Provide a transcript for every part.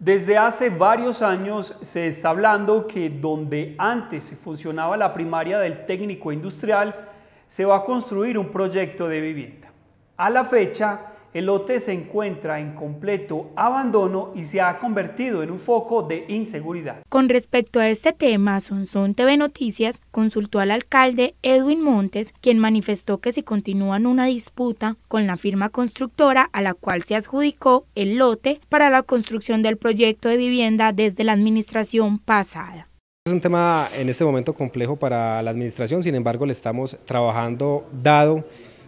Desde hace varios años se está hablando que donde antes funcionaba la primaria del técnico industrial, se va a construir un proyecto de vivienda. A la fecha, el lote se encuentra en completo abandono y se ha convertido en un foco de inseguridad. Con respecto a este tema, Sonson TV Noticias consultó al alcalde Edwin Montes, quien manifestó que si continúan una disputa con la firma constructora a la cual se adjudicó el lote para la construcción del proyecto de vivienda desde la administración pasada. Es un tema en este momento complejo para la administración, sin embargo le estamos trabajando dado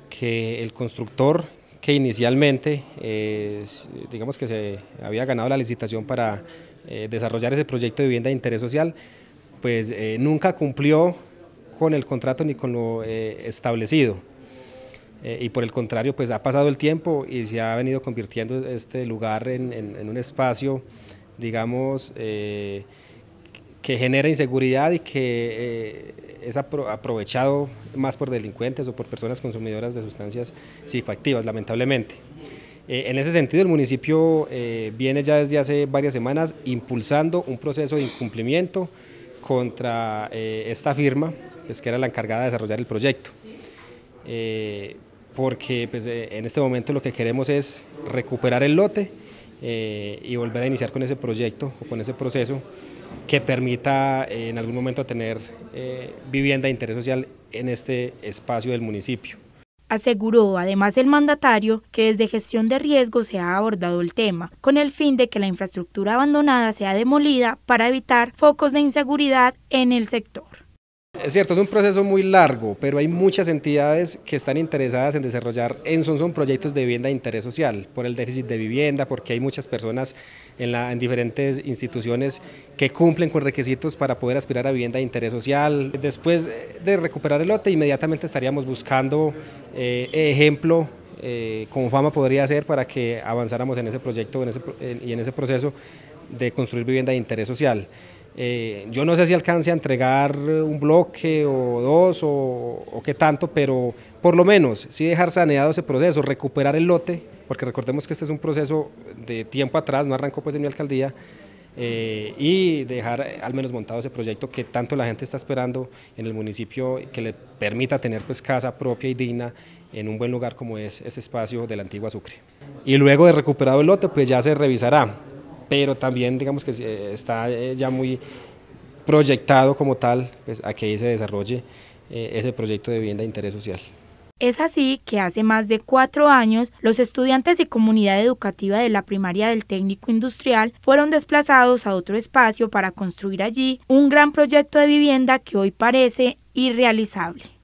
que el constructor que inicialmente, eh, digamos que se había ganado la licitación para eh, desarrollar ese proyecto de vivienda de interés social, pues eh, nunca cumplió con el contrato ni con lo establecido. y por el contrario, pues ha pasado el tiempo y se ha venido convirtiendo este lugar en un espacio, digamos, que genera inseguridad y que eh, es aprovechado más por delincuentes o por personas consumidoras de sustancias psicoactivas, lamentablemente. Eh, en ese sentido, el municipio eh, viene ya desde hace varias semanas impulsando un proceso de incumplimiento contra esta firma, pues, que era la encargada de desarrollar el proyecto. porque pues, en este momento lo que queremos es recuperar el lote eh, y volver a iniciar con ese proyecto o con ese proceso que permita eh, en algún momento tener eh, vivienda de interés social en este espacio del municipio. Aseguró además el mandatario que desde gestión de riesgo se ha abordado el tema, con el fin de que la infraestructura abandonada sea demolida para evitar focos de inseguridad en el sector. Es cierto, es un proceso muy largo, pero hay muchas entidades que están interesadas en desarrollar en Sonson proyectos de vivienda de interés social, por el déficit de vivienda, porque hay muchas personas en, la, diferentes instituciones que cumplen con requisitos para poder aspirar a vivienda de interés social. Después de recuperar el lote, inmediatamente estaríamos buscando eh, ejemplo eh, como fama podría hacer, para que avanzáramos en ese proyecto y en ese proceso de construir vivienda de interés social. Eh, yo no sé si alcance a entregar un bloque o dos o, qué tanto, pero por lo menos sí dejar saneado ese proceso, recuperar el lote, porque recordemos que este es un proceso de tiempo atrás, no arrancó pues de mi alcaldía, eh, y dejar eh, al menos montado ese proyecto que tanto la gente está esperando en el municipio, que le permita tener pues casa propia y digna en un buen lugar como es ese espacio de la antigua Sucre. Y luego de recuperado el lote, pues ya se revisará pero también digamos que eh, está eh, ya muy proyectado como tal pues, a que se desarrolle eh, ese proyecto de vivienda de interés social. Es así que hace más de cuatro años los estudiantes y comunidad educativa de la primaria del técnico industrial fueron desplazados a otro espacio para construir allí un gran proyecto de vivienda que hoy parece irrealizable.